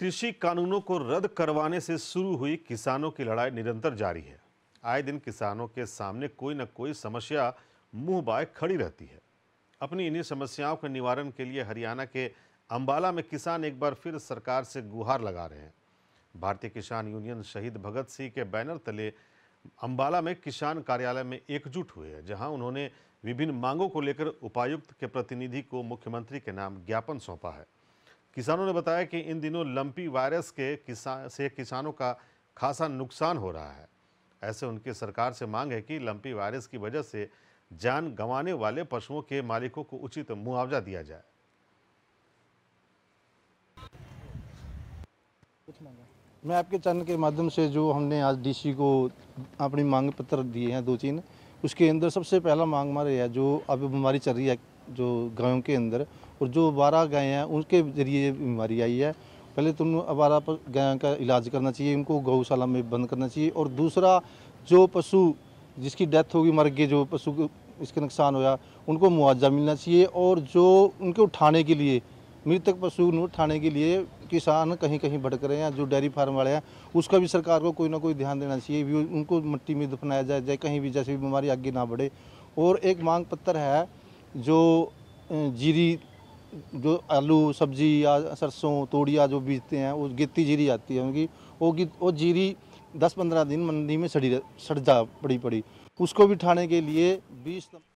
कृषि कानूनों को रद्द करवाने से शुरू हुई किसानों की लड़ाई निरंतर जारी है आए दिन किसानों के सामने कोई न कोई समस्या मुंह बाय खड़ी रहती है अपनी इन्हीं समस्याओं के निवारण के लिए हरियाणा के अंबाला में किसान एक बार फिर सरकार से गुहार लगा रहे हैं भारतीय किसान यूनियन शहीद भगत सिंह के बैनर तले अंबाला में किसान कार्यालय में एकजुट हुए हैं जहां उन्होंने विभिन्न मांगों को लेकर उपायुक्त के प्रतिनिधि को मुख्यमंत्री के नाम ज्ञापन सौंपा है किसानों ने बताया कि इन दिनों लंपी वायरस के किसान से किसानों का खासा नुकसान हो रहा है ऐसे उनकी सरकार से मांग है कि लंपी वायरस की वजह से जान गंवाने वाले पशुओं के मालिकों को उचित मुआवजा दिया जाए मैं आपके चैनल के माध्यम से जो हमने आज डीसी को अपनी मांग पत्र दिए हैं दो तीन उसके अंदर सबसे पहला मांग हमारे है जो अब बीमारी चल रही है जो गायों के अंदर और जो बारह गाय हैं उनके ज़रिए ये बीमारी आई है पहले तो बारह गायों का इलाज करना चाहिए उनको गौशाला में बंद करना चाहिए और दूसरा जो पशु जिसकी डेथ होगी मर गए जो पशु इसके नुकसान होया उनको मुआवजा मिलना चाहिए और जो उनके उठाने के लिए मृतक पशु उठाने के लिए किसान कहीं कहीं भटक रहे हैं जो डेयरी फार्म वाले हैं उसका भी सरकार को कोई ना कोई ध्यान देना चाहिए उनको मिट्टी में दफनाया जाए जाए कहीं भी जैसे भी बीमारी आगे ना बढ़े और एक मांग पत्र है जो जीरी जो आलू सब्जी या सरसों तोड़िया जो बीजते हैं वो गिती जीरी आती है उनकी वो वो जीरी 10-15 दिन मंडी में सड़ी सड़ जा पड़ी पड़ी उसको भी उठाने के लिए बीस